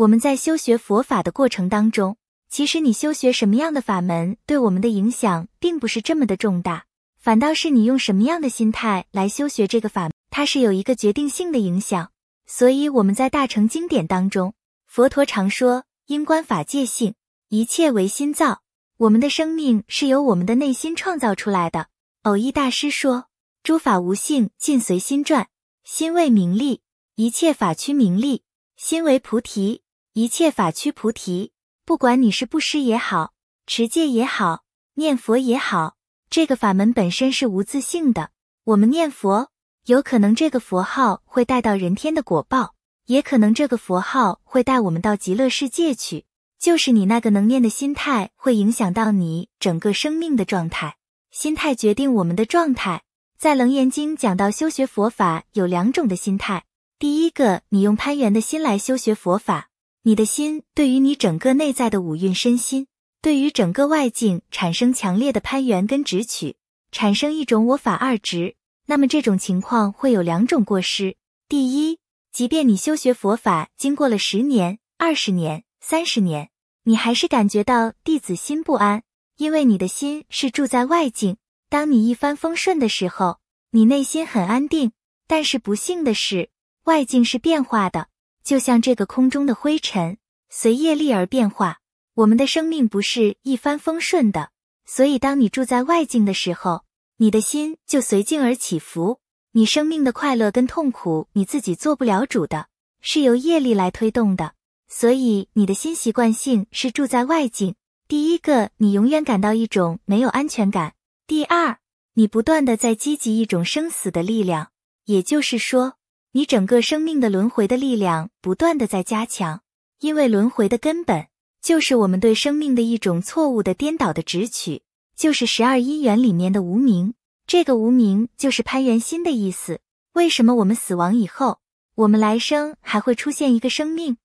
我们在修学佛法的过程当中，其实你修学什么样的法门，对我们的影响并不是这么的重大，反倒是你用什么样的心态来修学这个法，它是有一个决定性的影响。所以我们在大乘经典当中，佛陀常说因观法界性，一切唯心造。我们的生命是由我们的内心创造出来的。偶益大师说，诸法无性，尽随心转；心为名利，一切法屈名利；心为菩提。一切法曲菩提，不管你是布施也好，持戒也好，念佛也好，这个法门本身是无自性的。我们念佛，有可能这个佛号会带到人天的果报，也可能这个佛号会带我们到极乐世界去。就是你那个能念的心态，会影响到你整个生命的状态。心态决定我们的状态。在《楞严经》讲到修学佛法有两种的心态，第一个，你用攀缘的心来修学佛法。你的心对于你整个内在的五蕴身心，对于整个外境产生强烈的攀援跟直取，产生一种我法二执。那么这种情况会有两种过失：第一，即便你修学佛法经过了十年、二十年、三十年，你还是感觉到弟子心不安，因为你的心是住在外境。当你一帆风顺的时候，你内心很安定；但是不幸的是，外境是变化的。就像这个空中的灰尘随业力而变化，我们的生命不是一帆风顺的。所以，当你住在外境的时候，你的心就随境而起伏。你生命的快乐跟痛苦，你自己做不了主的，是由业力来推动的。所以，你的新习惯性是住在外境。第一个，你永远感到一种没有安全感；第二，你不断的在积极一种生死的力量。也就是说。你整个生命的轮回的力量不断的在加强，因为轮回的根本就是我们对生命的一种错误的颠倒的直取，就是十二因缘里面的无名。这个无名就是攀缘心的意思。为什么我们死亡以后，我们来生还会出现一个生命？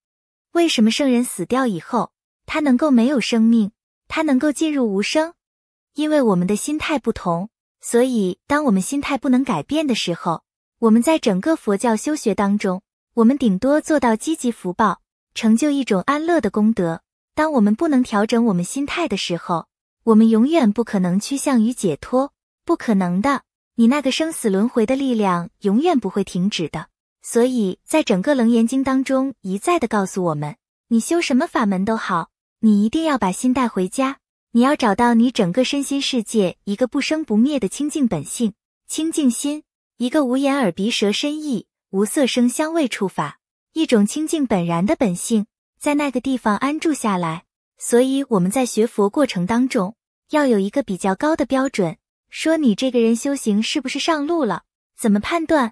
为什么圣人死掉以后，他能够没有生命，他能够进入无声？因为我们的心态不同，所以当我们心态不能改变的时候。我们在整个佛教修学当中，我们顶多做到积极福报，成就一种安乐的功德。当我们不能调整我们心态的时候，我们永远不可能趋向于解脱，不可能的。你那个生死轮回的力量永远不会停止的。所以在整个《楞严经》当中一再的告诉我们：你修什么法门都好，你一定要把心带回家，你要找到你整个身心世界一个不生不灭的清净本性、清净心。一个无眼耳鼻舌身意，无色声香味触法，一种清净本然的本性，在那个地方安住下来。所以我们在学佛过程当中，要有一个比较高的标准，说你这个人修行是不是上路了？怎么判断？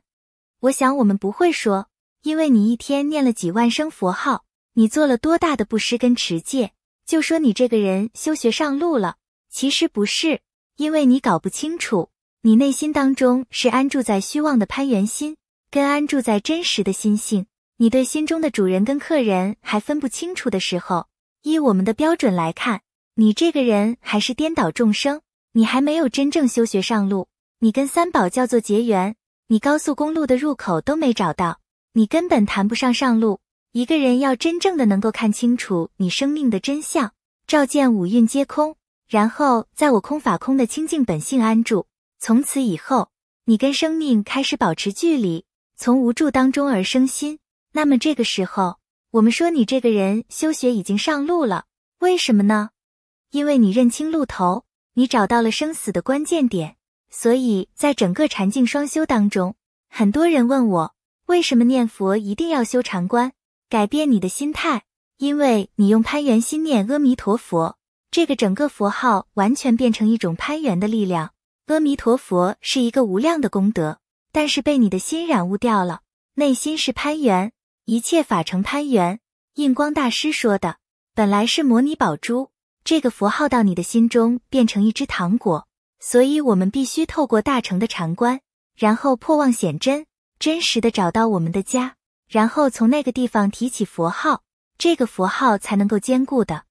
我想我们不会说，因为你一天念了几万声佛号，你做了多大的布施跟持戒，就说你这个人修学上路了。其实不是，因为你搞不清楚。你内心当中是安住在虚妄的攀缘心，跟安住在真实的心性。你对心中的主人跟客人还分不清楚的时候，依我们的标准来看，你这个人还是颠倒众生，你还没有真正修学上路。你跟三宝叫做结缘，你高速公路的入口都没找到，你根本谈不上上路。一个人要真正的能够看清楚你生命的真相，照见五蕴皆空，然后在我空法空的清净本性安住。从此以后，你跟生命开始保持距离，从无助当中而生心。那么这个时候，我们说你这个人修学已经上路了。为什么呢？因为你认清路头，你找到了生死的关键点。所以在整个禅境双修当中，很多人问我，为什么念佛一定要修禅观，改变你的心态？因为你用攀缘心念阿弥陀佛，这个整个佛号完全变成一种攀缘的力量。阿弥陀佛是一个无量的功德，但是被你的心染污掉了。内心是攀缘，一切法成攀缘。印光大师说的，本来是摩尼宝珠，这个佛号到你的心中变成一只糖果，所以我们必须透过大乘的禅观，然后破妄显真，真实的找到我们的家，然后从那个地方提起佛号，这个佛号才能够坚固的。